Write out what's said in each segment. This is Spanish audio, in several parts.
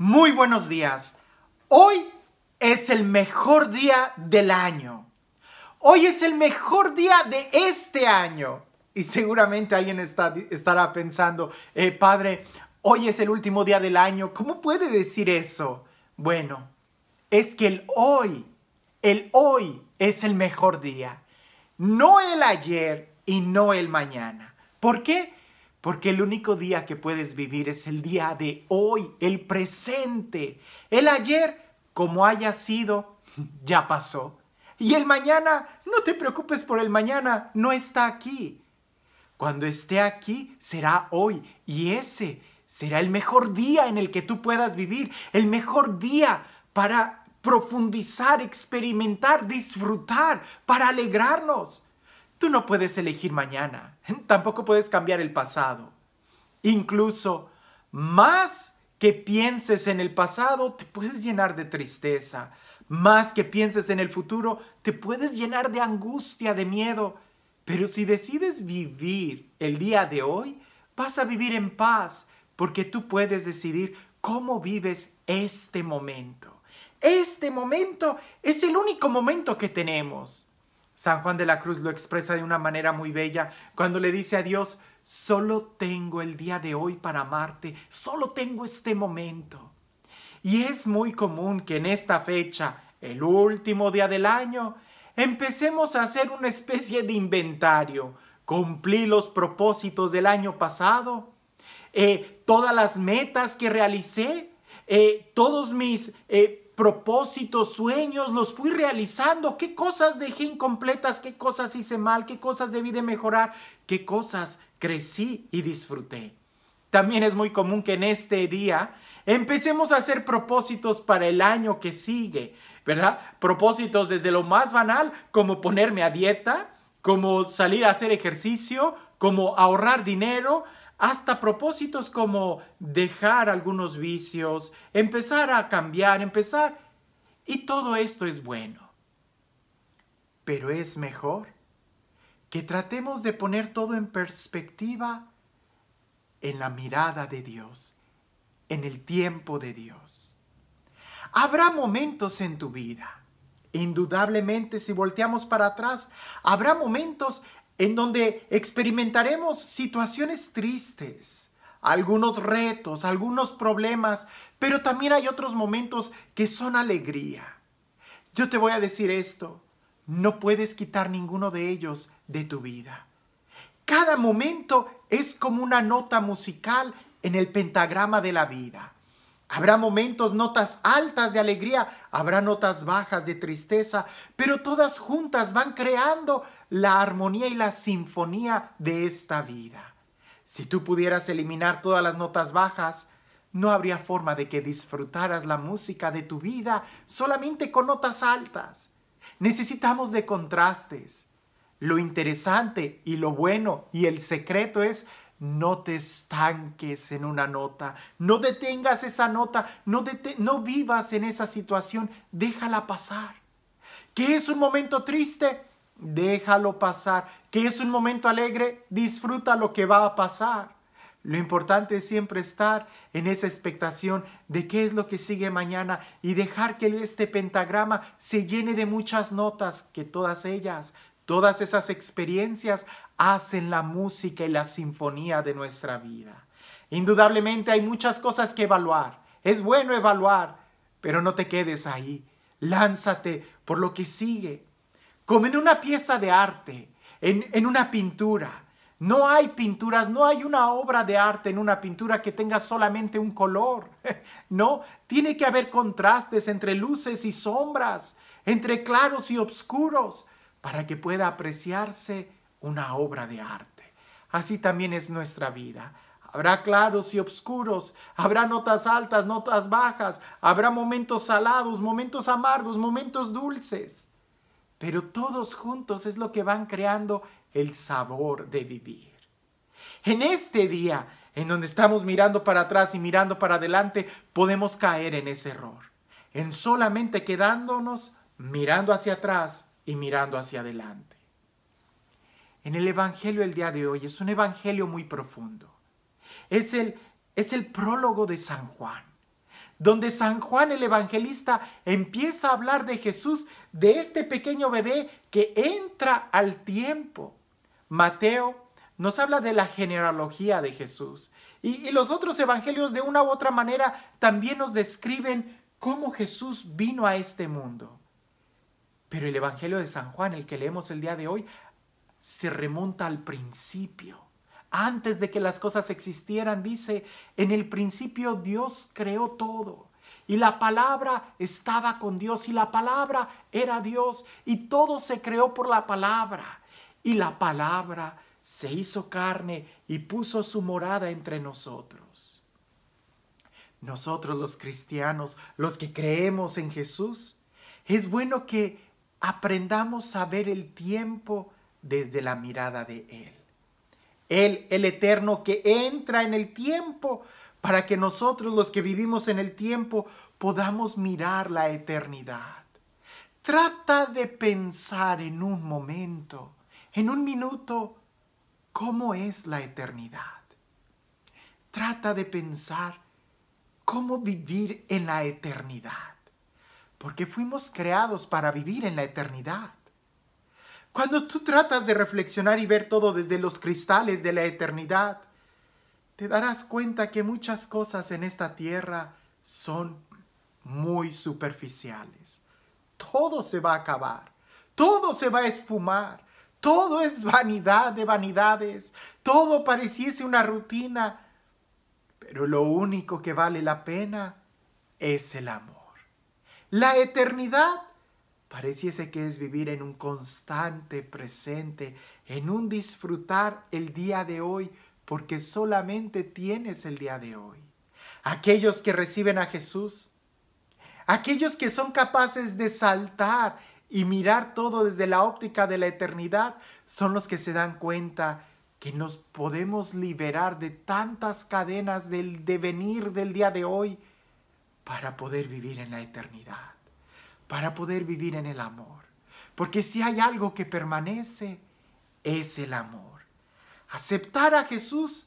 Muy buenos días. Hoy es el mejor día del año. Hoy es el mejor día de este año. Y seguramente alguien está, estará pensando, eh, padre, hoy es el último día del año. ¿Cómo puede decir eso? Bueno, es que el hoy, el hoy es el mejor día. No el ayer y no el mañana. ¿Por qué? Porque el único día que puedes vivir es el día de hoy, el presente. El ayer, como haya sido, ya pasó. Y el mañana, no te preocupes por el mañana, no está aquí. Cuando esté aquí, será hoy. Y ese será el mejor día en el que tú puedas vivir, el mejor día para profundizar, experimentar, disfrutar, para alegrarnos. Tú no puedes elegir mañana, tampoco puedes cambiar el pasado. Incluso más que pienses en el pasado, te puedes llenar de tristeza. Más que pienses en el futuro, te puedes llenar de angustia, de miedo. Pero si decides vivir el día de hoy, vas a vivir en paz, porque tú puedes decidir cómo vives este momento. Este momento es el único momento que tenemos. San Juan de la Cruz lo expresa de una manera muy bella cuando le dice a Dios, solo tengo el día de hoy para amarte, solo tengo este momento. Y es muy común que en esta fecha, el último día del año, empecemos a hacer una especie de inventario. Cumplí los propósitos del año pasado, eh, todas las metas que realicé, eh, todos mis eh, propósitos, sueños, los fui realizando, qué cosas dejé incompletas, qué cosas hice mal, qué cosas debí de mejorar, qué cosas crecí y disfruté. También es muy común que en este día empecemos a hacer propósitos para el año que sigue, ¿verdad? Propósitos desde lo más banal como ponerme a dieta, como salir a hacer ejercicio, como ahorrar dinero, hasta propósitos como dejar algunos vicios, empezar a cambiar, empezar. Y todo esto es bueno. Pero es mejor que tratemos de poner todo en perspectiva en la mirada de Dios, en el tiempo de Dios. Habrá momentos en tu vida, indudablemente si volteamos para atrás, habrá momentos en donde experimentaremos situaciones tristes, algunos retos, algunos problemas, pero también hay otros momentos que son alegría. Yo te voy a decir esto, no puedes quitar ninguno de ellos de tu vida. Cada momento es como una nota musical en el pentagrama de la vida. Habrá momentos, notas altas de alegría, habrá notas bajas de tristeza, pero todas juntas van creando la armonía y la sinfonía de esta vida. Si tú pudieras eliminar todas las notas bajas, no habría forma de que disfrutaras la música de tu vida solamente con notas altas. Necesitamos de contrastes. Lo interesante y lo bueno y el secreto es no te estanques en una nota, no detengas esa nota, no, no vivas en esa situación, déjala pasar. ¿Qué es un momento triste? déjalo pasar. Que es un momento alegre, disfruta lo que va a pasar. Lo importante es siempre estar en esa expectación de qué es lo que sigue mañana y dejar que este pentagrama se llene de muchas notas, que todas ellas, todas esas experiencias hacen la música y la sinfonía de nuestra vida. Indudablemente hay muchas cosas que evaluar. Es bueno evaluar, pero no te quedes ahí. Lánzate por lo que sigue, como en una pieza de arte, en, una pintura. No hay pinturas, no hay una obra de arte en una pintura que tenga solamente un color. No, tiene que haber contrastes entre luces y sombras, entre claros y oscuros, para que pueda apreciarse una obra de arte. Así también es nuestra vida. Habrá claros y oscuros, habrá notas altas, notas bajas, habrá momentos salados, momentos amargos, momentos dulces pero todos juntos es lo que van creando el sabor de vivir. En este día, en donde estamos mirando para atrás y mirando para adelante, podemos caer en ese error, en solamente quedándonos mirando hacia atrás y mirando hacia adelante. En el Evangelio el día de hoy es un Evangelio muy profundo. Es el, es el prólogo de San Juan donde San Juan el Evangelista empieza a hablar de Jesús, de este pequeño bebé que entra al tiempo. Mateo nos habla de la genealogía de Jesús y, y los otros evangelios de una u otra manera también nos describen cómo Jesús vino a este mundo. Pero el Evangelio de San Juan, el que leemos el día de hoy, se remonta al principio antes de que las cosas existieran, dice, en el principio Dios creó todo. Y la palabra estaba con Dios y la palabra era Dios y todo se creó por la palabra. Y la palabra se hizo carne y puso su morada entre nosotros. Nosotros los cristianos, los que creemos en Jesús, es bueno que aprendamos a ver el tiempo desde la mirada de Él. Él, el eterno, que entra en el tiempo para que nosotros los que vivimos en el tiempo podamos mirar la eternidad. Trata de pensar en un momento, en un minuto, cómo es la eternidad. Trata de pensar cómo vivir en la eternidad, porque fuimos creados para vivir en la eternidad. Cuando tú tratas de reflexionar y ver todo desde los cristales de la eternidad, te darás cuenta que muchas cosas en esta tierra son muy superficiales. Todo se va a acabar, todo se va a esfumar, todo es vanidad de vanidades, todo pareciese una rutina, pero lo único que vale la pena es el amor. La eternidad Pareciese que es vivir en un constante presente, en un disfrutar el día de hoy, porque solamente tienes el día de hoy. Aquellos que reciben a Jesús, aquellos que son capaces de saltar y mirar todo desde la óptica de la eternidad, son los que se dan cuenta que nos podemos liberar de tantas cadenas del devenir del día de hoy para poder vivir en la eternidad para poder vivir en el amor. Porque si hay algo que permanece, es el amor. Aceptar a Jesús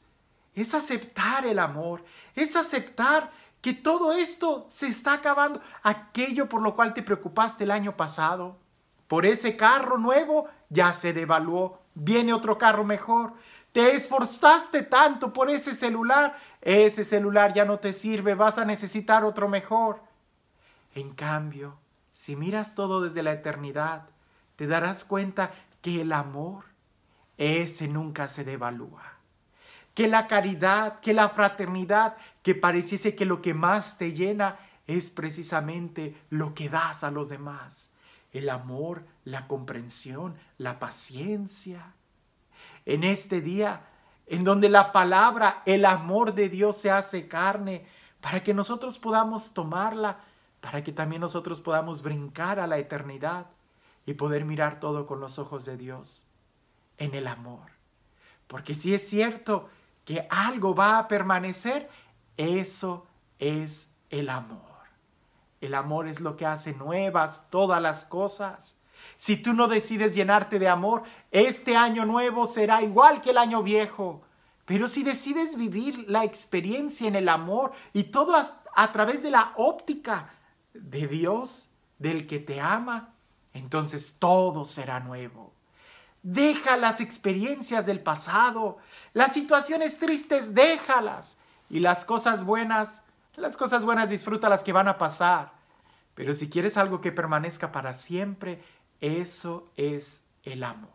es aceptar el amor, es aceptar que todo esto se está acabando. Aquello por lo cual te preocupaste el año pasado, por ese carro nuevo, ya se devaluó, viene otro carro mejor. Te esforzaste tanto por ese celular, ese celular ya no te sirve, vas a necesitar otro mejor. En cambio, si miras todo desde la eternidad, te darás cuenta que el amor, ese nunca se devalúa. Que la caridad, que la fraternidad, que pareciese que lo que más te llena es precisamente lo que das a los demás. El amor, la comprensión, la paciencia. En este día, en donde la palabra, el amor de Dios se hace carne, para que nosotros podamos tomarla para que también nosotros podamos brincar a la eternidad y poder mirar todo con los ojos de Dios, en el amor. Porque si es cierto que algo va a permanecer, eso es el amor. El amor es lo que hace nuevas todas las cosas. Si tú no decides llenarte de amor, este año nuevo será igual que el año viejo. Pero si decides vivir la experiencia en el amor y todo a, través de la óptica de Dios, del que te ama, entonces todo será nuevo. Deja las experiencias del pasado, las situaciones tristes, déjalas. Y las cosas buenas, las cosas buenas disfruta las que van a pasar. Pero si quieres algo que permanezca para siempre, eso es el amor.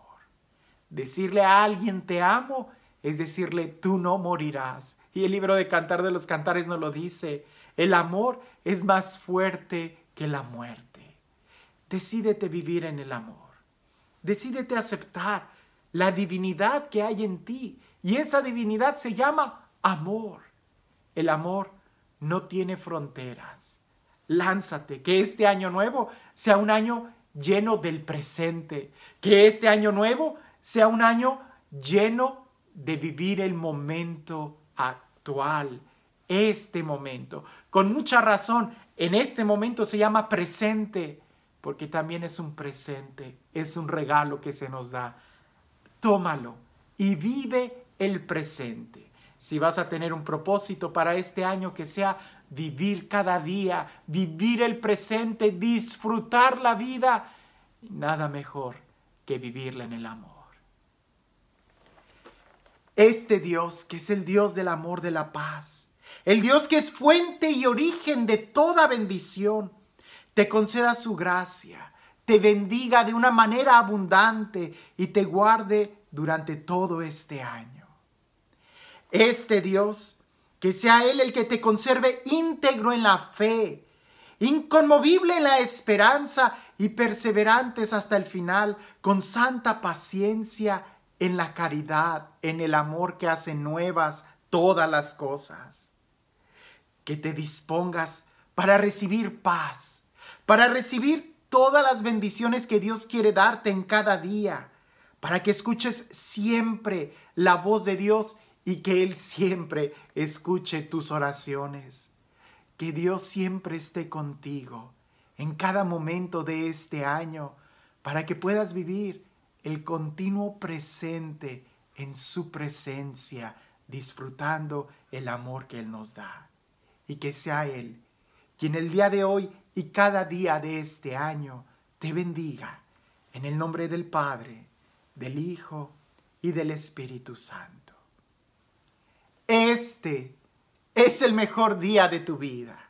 Decirle a alguien te amo es decirle tú no morirás. Y el libro de Cantar de los Cantares nos lo dice. El amor es más fuerte que la muerte. Decídete vivir en el amor. Decídete aceptar la divinidad que hay en ti. Y esa divinidad se llama amor. El amor no tiene fronteras. Lánzate, que este año nuevo sea un año lleno del presente. Que este año nuevo sea un año lleno de vivir el momento actual este momento. Con mucha razón, en este momento se llama presente, porque también es un presente, es un regalo que se nos da. Tómalo y vive el presente. Si vas a tener un propósito para este año que sea vivir cada día, vivir el presente, disfrutar la vida, nada mejor que vivirla en el amor. Este Dios, que es el Dios del amor, de la paz, el Dios que es fuente y origen de toda bendición, te conceda su gracia, te bendiga de una manera abundante y te guarde durante todo este año. Este Dios, que sea Él el que te conserve íntegro en la fe, inconmovible en la esperanza y perseverantes hasta el final, con santa paciencia en la caridad, en el amor que hace nuevas todas las cosas que te dispongas para recibir paz, para recibir todas las bendiciones que Dios quiere darte en cada día, para que escuches siempre la voz de Dios y que Él siempre escuche tus oraciones. Que Dios siempre esté contigo en cada momento de este año, para que puedas vivir el continuo presente en su presencia, disfrutando el amor que Él nos da y que sea Él quien el día de hoy y cada día de este año te bendiga. En el nombre del Padre, del Hijo y del Espíritu Santo. Este es el mejor día de tu vida.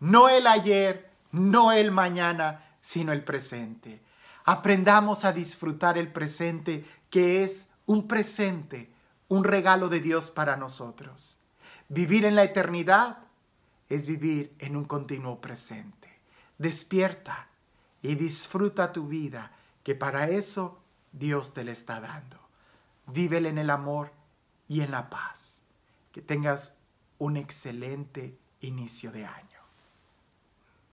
No el ayer, no el mañana, sino el presente. Aprendamos a disfrutar el presente, que es un presente, un regalo de Dios para nosotros. Vivir en la eternidad es vivir en un continuo presente. Despierta y disfruta tu vida, que para eso Dios te la está dando. Vívele en el amor y en la paz. Que tengas un excelente inicio de año.